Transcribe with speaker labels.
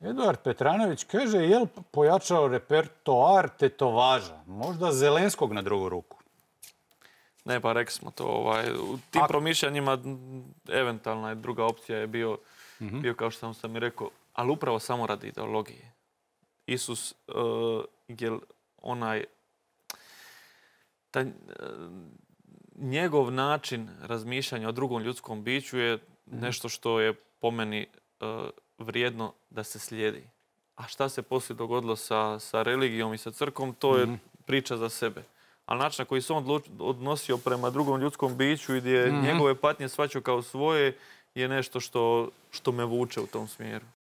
Speaker 1: Eduard Petranović kaže, je li pojačao repertoar tetovaža? Možda Zelenskog na drugu ruku?
Speaker 2: Ne, pa rekli smo to. Ovaj, u tim promišljanjima eventualna je druga opcija je bio, mhm. bio kao što sam sam i rekao, ali upravo samo radi ideologije. Isus, e, onaj, e, njegov način razmišljanja o drugom ljudskom biću je mhm. nešto što je po meni e, vrijedno da se slijedi. A šta se poslije dogodilo sa, sa religijom i sa crkom, to je mhm. priča za sebe. A način na koji se on odnosio prema drugom ljudskom biću i gdje mm. njegove patnje svačio kao svoje je nešto što, što me vuče u tom smjeru.